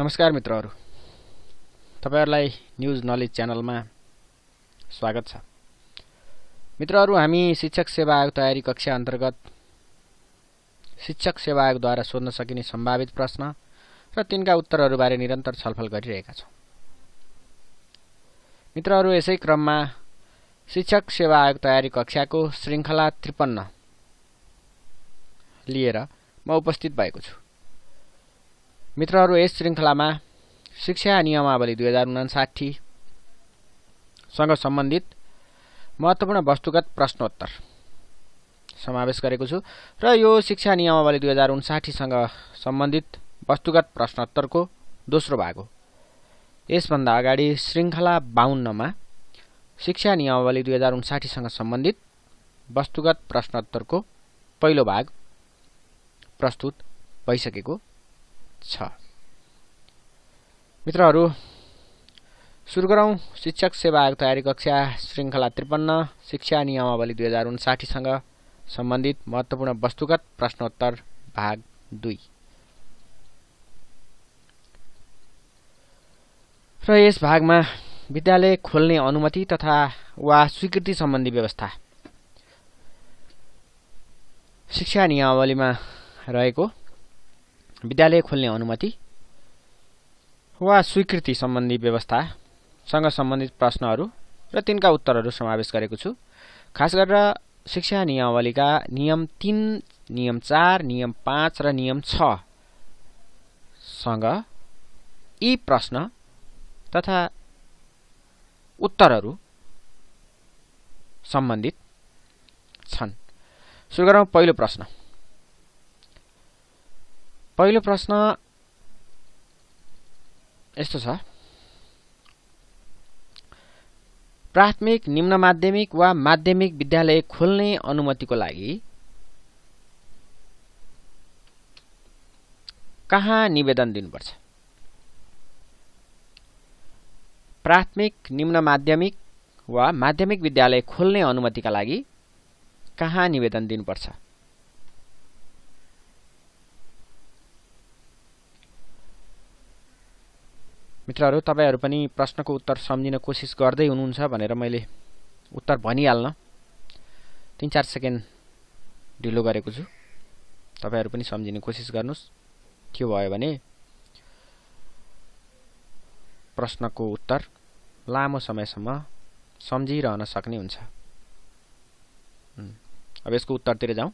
नमस्कार मित्रहरू तपाईँहरूलाई न्युज नलेज च्यानलमा स्वागत छ मित्रहरू हामी शिक्षक सेवा आयोग तयारी कक्षा अन्तर्गत शिक्षक सेवा आयोगद्वारा सोध्न सकिने सम्भावित प्रश्न र तिनका उत्तरहरूबारे निरन्तर छलफल गरिरहेका छौँ मित्रहरू यसै क्रममा शिक्षक सेवा आयोग तयारी कक्षाको श्रृङ्खला त्रिपन्न लिएर म उपस्थित भएको छु मित्रहरू यस श्रृङ्खलामा शिक्षा नियमावली दुई हजार उनासाठीसँग सम्बन्धित महत्त्वपूर्ण वस्तुगत प्रश्नोत्तर समावेश गरेको छु र यो शिक्षा नियमावली दुई हजार उन्साठीसँग सम्बन्धित वस्तुगत प्रश्नोत्तरको दोस्रो भाग हो यसभन्दा अगाडि श्रृङ्खला बाहुन्नमा शिक्षा नियमावली दुई हजार उन्साठीसँग सम्बन्धित वस्तुगत प्रश्नोत्तरको पहिलो भाग प्रस्तुत भइसकेको छ मित्रहरू सुरु गरौँ शिक्षक सेवा आयोग तयारी कक्षा श्रृङ्खला त्रिपन्न शिक्षा नियमावली दुई हजार उन्साठीसँग सम्बन्धित महत्त्वपूर्ण वस्तुगत प्रश्नोत्तर भाग दुई र यस भागमा विद्यालय खोल्ने अनुमति तथा वा स्वीकृति सम्बन्धी व्यवस्था शिक्षा नियमावलीमा रहेको विद्यालय खोल्ने अनुमति वा स्वीकृति सम्बन्धी व्यवस्थासँग सम्बन्धित प्रश्नहरू र तिनका उत्तरहरू समावेश गरेको छु खास गरेर शिक्षा नियमावलीका नियम तिन नियम चार नियम पाँच र नियम छसँग यी प्रश्न तथा उत्तरहरू सम्बन्धित छन् सुरु गरौँ पहिलो प्रश्न पहिलो प्रश्न यस्तो छ प्राथमिक निम्न माध्यमिक वा माध्यमिक विद्यालय खोल्ने अनुमतिको लागि कहाँ निवेदन दिनुपर्छ प्राथमिक निम्न माध्यमिक वा माध्यमिक विद्यालय खोल्ने अनुमतिका लागि कहाँ निवेदन दिनुपर्छ मित्रहरू तपाईँहरू पनि प्रश्नको उत्तर सम्झिन कोसिस गर्दै हुनुहुन्छ भनेर मैले उत्तर भनिहाल्न तिन चार सेकेन्ड ढिलो गरेको छु तपाईँहरू पनि सम्झिने कोसिस गर्नुहोस् के भयो भने प्रश्नको उत्तर लामो समयसम्म सम्झिरहन सक्ने हुन्छ अब यसको उत्तरतिर जाउँ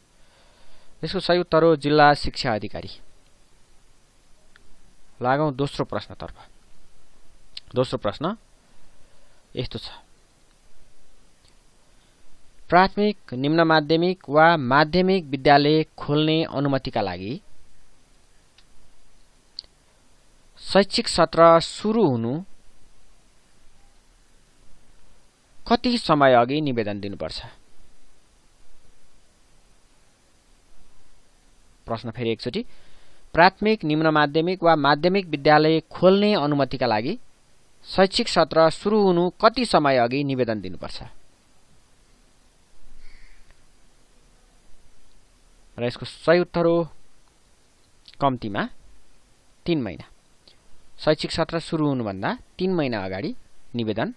यसको सही उत्तर हो जिल्ला शिक्षा अधिकारी लागौँ दोस्रो प्रश्नतर्फ दोस्रो प्रश्न यस्तो छ प्राथमिक निम्न माध्यमिक वा माध्यमिक विद्यालय खोल्ने अनुमतिका लागि शैक्षिक सत्र सुरु हुनु कति समय अघि निवेदन दिनुपर्छ प्रश्न फेरि एकचोटि प्राथमिक निम्न माध्यमिक वा माध्यमिक विद्यालय खोल्ने अनुमतिका लागि शैक्षिक सत्र सुरु हुनु कति समय अघि निवेदन दिनुपर्छ र यसको सही उत्तर हो कम्तीमा तिन महिना शैक्षिक सत्र सुरु हुनुभन्दा तिन महिना अगाडि निवेदन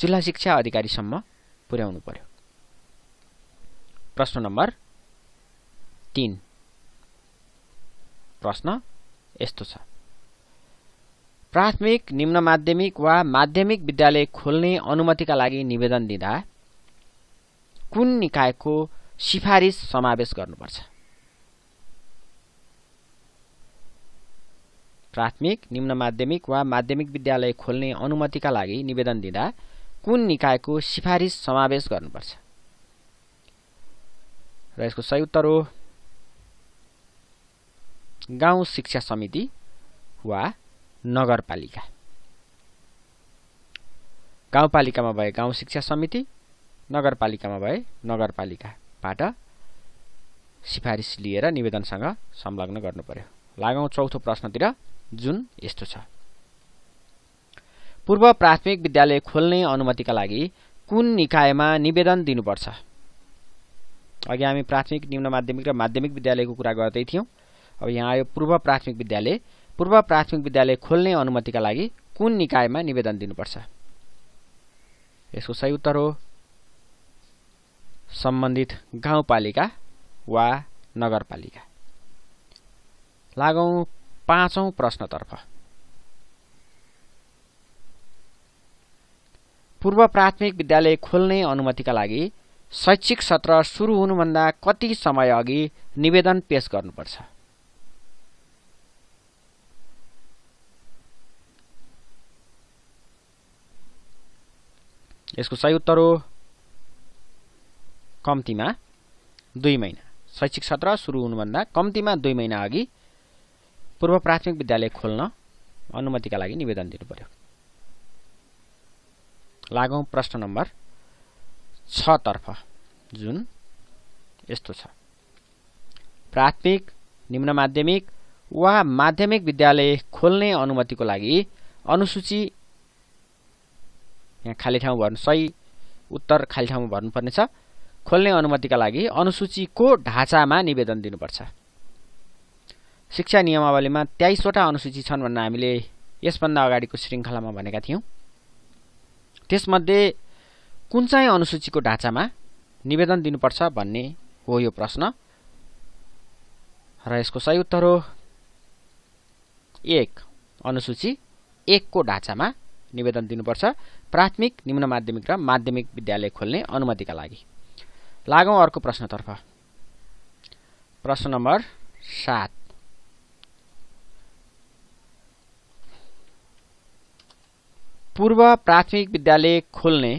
जिल्ला शिक्षा अधिकारीसम्म पुर्याउनु पर्यो प्रश्न नम्बर तिन प्रश्न यस्तो छ प्राथमिक निम्न माध्यमिक वा माध्यमिक विद्यालय खोल्ने अनुमतिका लागि निवेदन दिँदा कुन निकायको सिफारिस समावेश गर्नुपर्छ प्राथमिक निम्न माध्यमिक वा माध्यमिक विद्यालय खोल्ने अनुमतिका लागि निवेदन दिँदा कुन निकायको सिफारिस समावेश गर्नुपर्छ र यसको सही उत्तर हो गाउँ शिक्षा समिति वा नगरपालिका गाउँपालिकामा भए गाउँ शिक्षा समिति नगरपालिकामा भए नगरपालिकाबाट सिफारिस लिएर निवेदनसँग संलग्न गर्नु पर्यो लागौँ चौथो प्रश्नतिर जुन यस्तो छ पूर्व प्राथमिक विद्यालय खोल्ने अनुमतिका लागि कुन निकायमा निवेदन दिनुपर्छ अघि हामी प्राथमिक निम्न माध्यमिक र माध्यमिक विद्यालयको कुरा गर्दै थियौँ अब यहाँ आयो पूर्व प्राथमिक विद्यालय पूर्व प्राथमिक विद्यालय खोल्ने अनुमतिका लागि कुन निकायमा निवेदन दिनुपर्छ यसको सही उत्तर हो सम्बन्धित गाउँपालिका वा नगरपालिका लागौँ पाँचौँ प्रश्नतर्फ पूर्व प्राथमिक विद्यालय खोल्ने अनुमतिका लागि शैक्षिक सत्र सुरु हुनुभन्दा कति समय अघि निवेदन पेश गर्नुपर्छ यसको सही उत्तर हो कम्तीमा दुई महिना शैक्षिक सत्र सुरु हुनुभन्दा कम्तीमा दुई महिना अघि पूर्व प्राथमिक विद्यालय खोल्न अनुमतिका लागि निवेदन दिनु पर्यो लागौँ प्रश्न नम्बर छतर्फ जुन यस्तो छ प्राथमिक निम्न माध्यमिक वा माध्यमिक विद्यालय खोल्ने अनुमतिको लागि अनुसूची यहाँ खाली ठाउँ भर्नु सही उत्तर खाली ठाउँमा भर्नुपर्नेछ खोल्ने अनुमतिका लागि अनुसूचीको ढाँचामा निवेदन दिनुपर्छ शिक्षा नियमावलीमा तेइसवटा अनुसूची छन् भनेर हामीले यसभन्दा अगाडिको श्रृङ्खलामा भनेका थियौँ त्यसमध्ये कुन चाहिँ अनुसूचीको ढाँचामा निवेदन दिनुपर्छ भन्ने हो यो प्रश्न र यसको सही उत्तर हो एक अनुसूची एकको ढाँचामा निवेदन दिनुपर्छ प्राथमिक निम्न माध्यमिक र माध्यमिक विद्यालय खोल्ने अनुमतिका लागि लागौँ अर्को प्रश्नतर्फ प्रश्न नम्बर सात पूर्व प्राथमिक विद्यालय खोल्ने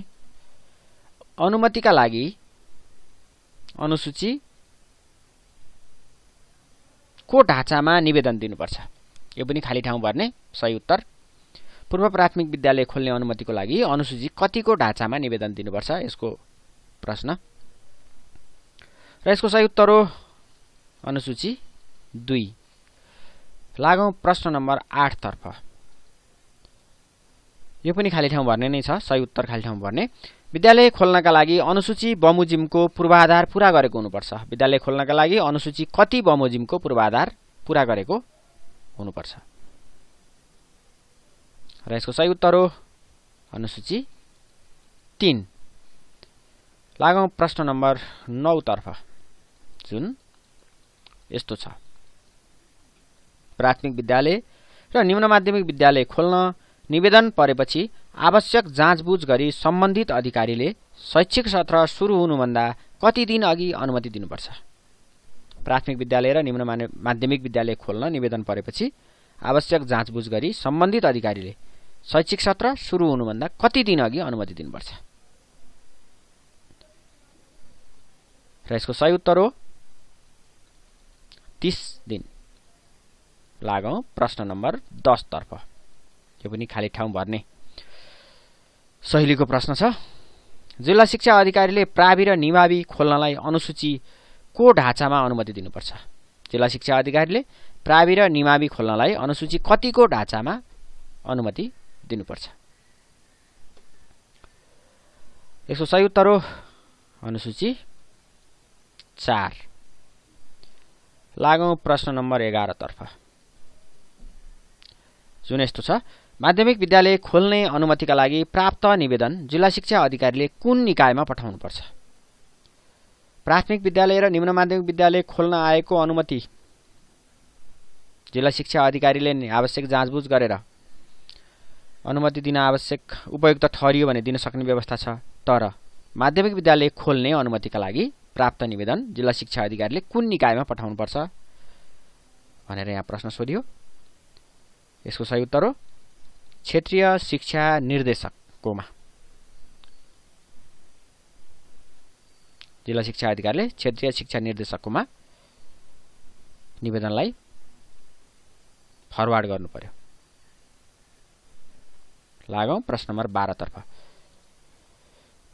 अनुमतिका लागि अनुसूची को ढाँचामा निवेदन दिनुपर्छ यो पनि खाली ठाउँ भर्ने सही उत्तर पूर्व प्राथमिक विद्यालय खोल्ने अनुमतिको लागि अनुसूची कतिको ढाँचामा निवेदन दिनुपर्छ यसको प्रश्न र यसको सही उत्तर हो अनुसूची दुई लागौँ प्रश्न नम्बर आठतर्फ यो पनि खाली ठाउँ भर्ने नै छ सही उत्तर खाली ठाउँ भर्ने विद्यालय खोल्नका लागि अनुसूची बमोजिमको पूर्वाधार पूरा गरेको हुनुपर्छ विद्यालय खोल्नका लागि अनुसूची कति बमोजिमको पूर्वाधार पूरा गरेको हुनुपर्छ र यसको सही उत्तर हो अनुसूची तिन लागौँ प्रश्न नम्बर नौतर्फ जुन यस्तो छ प्राथमिक विद्यालय र निम्न माध्यमिक विद्यालय खोल्न निवेदन परेपछि आवश्यक जाँचबुझ गरी सम्बन्धित अधिकारीले शैक्षिक सत्र सुरु हुनुभन्दा कति दिन अघि अनुमति दिनुपर्छ प्राथमिक विद्यालय र निम्न माध्यमिक विद्यालय खोल्न निवेदन परेपछि आवश्यक जाँचबुझ गरी सम्बन्धित अधिकारीले शैक्षिक सत्र सुरु हुनुभन्दा कति दिन अघि अनुमति दिनुपर्छ र यसको सही उत्तर हो तिस दिन लागौ प्रश्न नम्बर दसतर्फ यो पनि खाली ठाउँ भर्ने शैलीको प्रश्न छ जिल्ला शिक्षा अधिकारीले प्रावि र निमावि खोल्नलाई अनुसूची को ढाँचामा अनुमति दिनुपर्छ जिल्ला शिक्षा अधिकारीले प्रावि र निमावि खोल्नलाई अनुसूची कतिको ढाँचामा अनुमति दिनुपर्छ सौ सही उत्तर हो अनुसूची चार लागौँ प्रश्न नम्बर एघारतर्फ जुन यस्तो छ माध्यमिक विद्यालय खोल्ने अनुमतिका लागि प्राप्त निवेदन जिल्ला शिक्षा अधिकारीले कुन निकायमा पठाउनुपर्छ प्राथमिक विद्यालय र निम्न माध्यमिक विद्यालय खोल्न आएको अनुमति जिल्ला शिक्षा अधिकारीले आवश्यक जाँचबुझ गरेर अनुमति दिन आवश्यक उपयुक्त ठहरियो भने दिन सक्ने व्यवस्था छ तर माध्यमिक विद्यालय खोल्ने अनुमतिका लागि प्राप्त निवेदन जिल्ला शिक्षा अधिकारीले कुन निकायमा पठाउनुपर्छ भनेर यहाँ प्रश्न सोधियो यसको सही उत्तर हो क्षेत्रीय शिक्षा निर्देशककोमा जिल्ला शिक्षा अधिकारीले क्षेत्रीय शिक्षा निर्देशककोमा निवेदनलाई फरवार्ड गर्नु पर्यो लागौँ प्रश्न नम्बर बाह्रतर्फ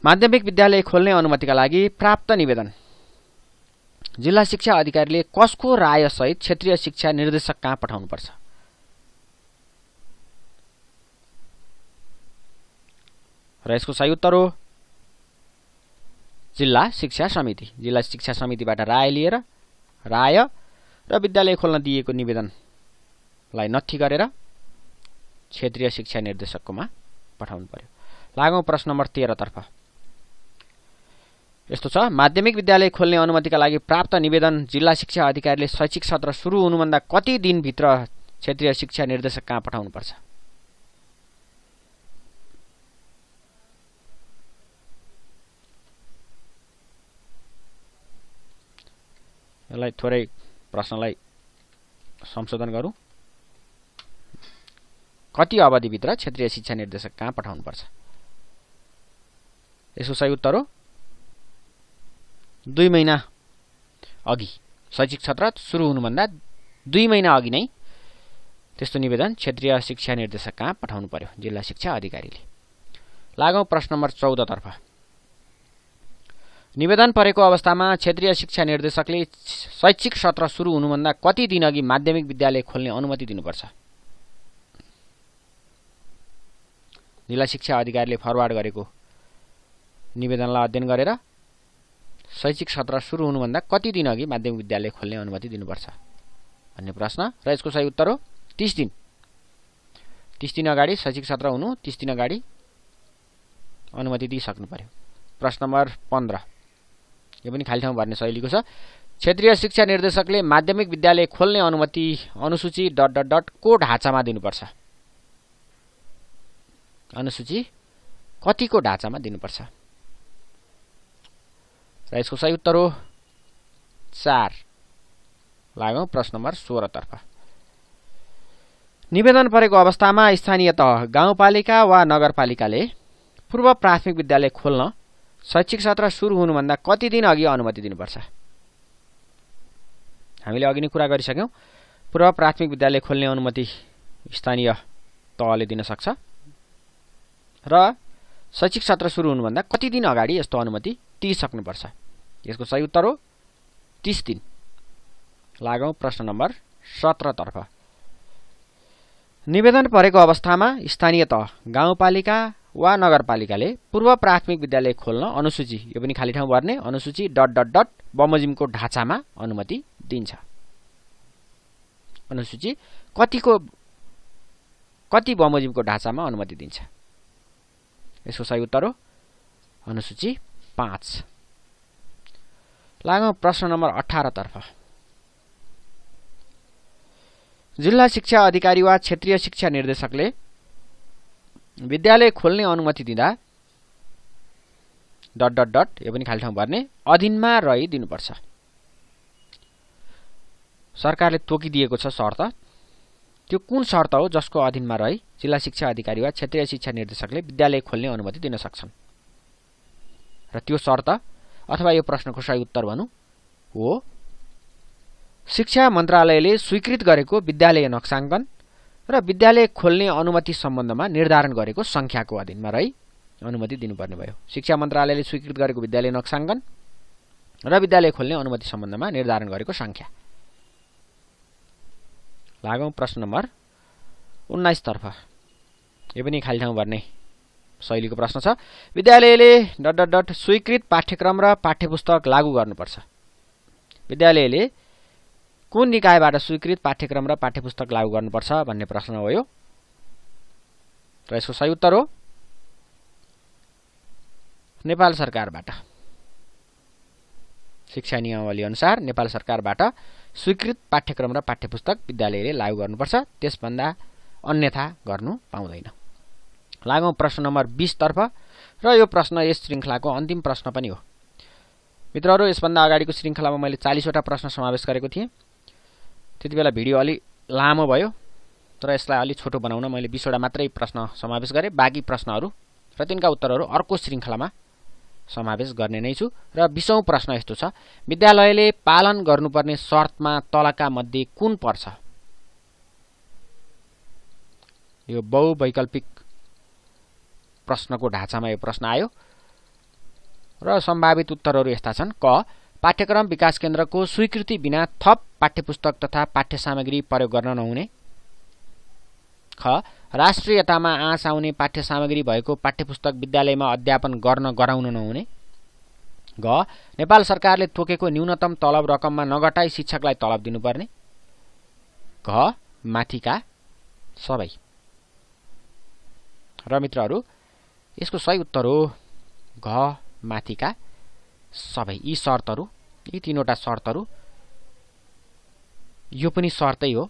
माध्यमिक विद्यालय खोल्ने अनुमतिका लागि प्राप्त निवेदन जिल्ला शिक्षा अधिकारीले कसको रायसहित क्षेत्रीय शिक्षा निर्देशक कहाँ पठाउनुपर्छ र यसको सही उत्तर हो जिल्ला शिक्षा समिति जिल्ला शिक्षा समितिबाट राय लिएर राय र विद्यालय खोल्न दिएको निवेदनलाई नथी गरेर क्षेत्रीय शिक्षा निर्देशककोमा पठाउनु पर्यो लागौँ प्रश्न नम्बर तेह्रतर्फ यस्तो छ माध्यमिक विद्यालय खोल्ने अनुमतिका लागि प्राप्त निवेदन जिल्ला शिक्षा अधिकारीले शैक्षिक सत्र सुरु हुनुभन्दा कति दिनभित्र क्षेत्रीय शिक्षा निर्देशक कहाँ पठाउनुपर्छ यसलाई थोरै प्रश्नलाई संशोधन गरौँ कति अवधिभित्र क्षेत्रीय शिक्षा निर्देशक कहाँ पठाउनुपर्छ यसको सही उत्तर हो दुई महिना अघि शैक्षिक सत्र सुरु हुनुभन्दा दुई महिना अघि नै त्यस्तो निवेदन क्षेत्रीय शिक्षा निर्देशक कहाँ पठाउनु पर्यो जिल्ला शिक्षा अधिकारीले लागौँ प्रश्न नम्बर चौधतर्फ निवेदन परेको अवस्थामा क्षेत्रीय शिक्षा निर्देशकले शैक्षिक सत्र सुरु हुनुभन्दा कति दिनअघि माध्यमिक विद्यालय खोल्ने अनुमति दिनुपर्छ जिल्ला शिक्षा अधिकारीले फरवार्ड गरेको निवेदनलाई अध्ययन गरेर शैक्षिक सत्र सुरु हुनुभन्दा कति दिन अघि माध्यमिक विद्यालय खोल्ने अनुमति दिनुपर्छ भन्ने प्रश्न र यसको सही उत्तर हो तिस दिन तिस दिन अगाडि शैक्षिक सत्र हुनु तिस दिन अगाडि अनुमति दिइसक्नु पऱ्यो प्रश्न नम्बर पन्ध्र यो पनि खाली ठाउँ भर्ने शैलीको छ क्षेत्रीय शिक्षा निर्देशकले माध्यमिक विद्यालय खोल्ने अनुमति अनुसूची डट डट डट को ढाँचामा दिनुपर्छ अनुसूची कतिको ढाँचामा दिनुपर्छ र यसको सही उत्तर हो चार लागौँ प्रश्न नम्बर सोह्रतर्फ निवेदन परेको अवस्थामा स्थानीय तह गाउँपालिका वा नगरपालिकाले पूर्व प्राथमिक विद्यालय खोल्न शैक्षिक सत्र सुरु हुनुभन्दा कति दिन अघि अनुमति दिनुपर्छ हामीले अघि नै कुरा गरिसक्यौँ पूर्व प्राथमिक विद्यालय खोल्ने अनुमति स्थानीय तहले दिन सक्छ र शैक्षिक सत्र सुरु हुनुभन्दा कति दिन अगाडि यस्तो अनुमति दिइसक्नुपर्छ यसको सही उत्तर हो तिस दिन लागौँ प्रश्न नम्बर सत्रतर्फ निवेदन परेको अवस्थामा स्थानीय तह गाउँपालिका वा नगरपालिकाले पूर्व प्राथमिक विद्यालय खोल्न अनुसूची यो पनि खाली ठाउँ भर्ने अनुसूची डट डट डट बमोजिमको ढाँचामा अनुमति दिन्छ अनुसूची कतिको कति बमोजिमको ढाँचामा अनुमति दिन्छ यसको सही उत्तर हो अनुसूची पाँच लागौँ प्रश्न नम्बर तर्फ जिल्ला शिक्षा अधिकारी वा क्षेत्रीय शिक्षा निर्देशकले विद्यालय खोल्ने अनुमति दिँदा डट डट डट यो पनि खाली ठाउँ भर्ने अधीनमा रही दिनुपर्छ सरकारले तोकिदिएको छ शर्त त्यो कुन शर्त हो जसको अधीनमा रही जिल्ला शिक्षा अधिकारी वा क्षेत्रीय शिक्षा निर्देशकले विद्यालय खोल्ने अनुमति दिन सक्छन् र त्यो शर्त अथवा यो प्रश्नको सही उत्तर भनौँ हो शिक्षा मन्त्रालयले स्वीकृत गरेको विद्यालय नक्साङ्कन र विद्यालय खोल्ने अनुमति सम्बन्धमा निर्धारण गरेको सङ्ख्याको अधीनमा रही अनुमति दिनुपर्ने भयो शिक्षा मन्त्रालयले स्वीकृत गरेको विद्यालय नक्साङ्कन र विद्यालय खोल्ने अनुमति सम्बन्धमा निर्धारण गरेको सङ्ख्या भागौँ प्रश्न नम्बर उन्नाइसतर्फ यो पनि खाली ठाउँ भर्ने शैलीको प्रश्न छ विद्यालयले डट डट डट स्वीकृत पाठ्यक्रम र पाठ्यपुस्तक लागू गर्नुपर्छ विद्यालयले कुन निकायबाट स्वीकृत पाठ्यक्रम र पाठ्यपुस्तक लागू गर्नुपर्छ भन्ने प्रश्न हो यो र यसको सही उत्तर हो नेपाल सरकारबाट शिक्षा नियमावली अनुसार नेपाल सरकारबाट स्वीकृत पाठ्यक्रम र पाठ्यपुस्तक विद्यालयले लागू गर्नुपर्छ त्यसभन्दा अन्यथा गर्नु पाउँदैन लागौँ प्रश्न नम्बर बिसतर्फ र यो प्रश्न यस श्रृङ्खलाको अन्तिम प्रश्न पनि हो मित्रहरू यसभन्दा अगाडिको श्रृङ्खलामा मैले चालिसवटा प्रश्न समावेश गरेको थिएँ त्यति बेला भिडियो अलि लामो भयो तर यसलाई अलिक छोटो बनाउन मैले बिसवटा मात्रै प्रश्न समावेश गरेँ बाँकी प्रश्नहरू र तिनका उत्तरहरू अर्को श्रृङ्खलामा समावेश गर्ने नै छु र बिसौँ प्रश्न यस्तो छ विद्यालयले पालन गर्नुपर्ने शर्तमा तलका मध्ये कुन पर्छ यो बहुवैकल्पिक प्रश्नको ढाँचामा यो प्रश्न आयो र सम्भावित उत्तरहरू यस्ता छन् क पाठ्यक्रम विकास केन्द्रको स्वीकृति बिना थप पाठ्यपुस्तक तथा पाठ्य सामग्री प्रयोग गर्न नहुने ख राष्ट्रियतामा आँस आउने पाठ्य सामग्री भएको पाठ्यपुस्तक विद्यालयमा अध्यापन गर्न गराउन नहुने ग नेपाल सरकारले तोकेको न्यूनतम तलब रकममा नघटाई शिक्षकलाई तलब दिनुपर्ने घ माथिका सबै र मित्रहरू यसको सही उत्तर हो घ माथिका सबै यी शर्तहरू यी तिनवटा शर्तहरू यो पनि शर्तै हो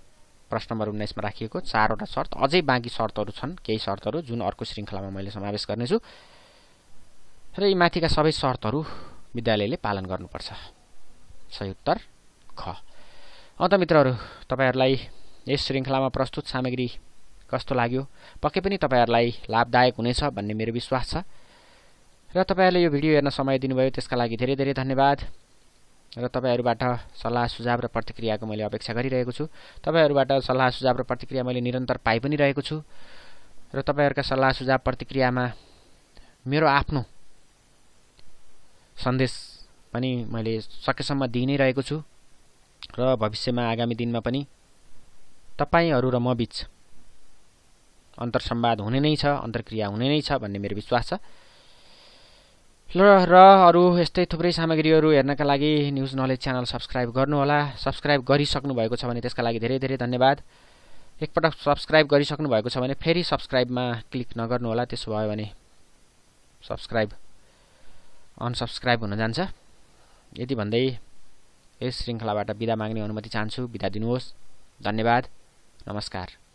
प्रश्न नम्बर उन्नाइसमा राखिएको चारवटा शर्त अझै बाँकी शर्तहरू छन् केही शर्तहरू जुन अर्को श्रृङ्खलामा मैले समावेश गर्नेछु र यी माथिका सबै शर्तहरू विद्यालयले पालन गर्नुपर्छ सही उत्तर ख अन्त मित्रहरू तपाईँहरूलाई यस श्रृङ्खलामा प्रस्तुत सामग्री कस्तो लाग्यो पक्कै पनि तपाईँहरूलाई लाभदायक हुनेछ भन्ने मेरो विश्वास छ र तपाईँहरूले यो भिडियो हेर्न समय दिनुभयो त्यसका लागि धेरै धेरै धन्यवाद र तपाईँहरूबाट सल्लाह सुझाव र प्रतिक्रियाको मैले अपेक्षा गरिरहेको छु तपाईँहरूबाट सल्लाह सुझाव र प्रतिक्रिया मैले निरन्तर पाइ पनि रहेको छु र तपाईँहरूका सल्लाह सुझाव प्रतिक्रियामा मेरो आफ्नो सन्देश पनि मैले सकेसम्म दिइ नै रहेको छु र भविष्यमा आगामी दिनमा पनि तपाईँहरू र म बिच अन्तरसम्वाद हुने नै छ अन्तर्क्रिया हुने नै छ भन्ने मेरो विश्वास छ ल र अरू यस्तै थुप्रै सामग्रीहरू हेर्नका लागि न्युज नलेज च्यानल सब्सक्राइब गर्नुहोला सब्सक्राइब गरिसक्नु भएको छ भने त्यसका लागि धेरै धेरै धन्यवाद एकपटक सब्सक्राइब गरिसक्नु भएको छ भने फेरि सब्सक्राइबमा क्लिक नगर्नुहोला त्यसो भयो भने सब्सक्राइब अनसब्सक्राइब हुन जान्छ यति भन्दै यस श्रृङ्खलाबाट बिदा माग्ने अनुमति चाहन्छु बिदा दिनुहोस् धन्यवाद नमस्कार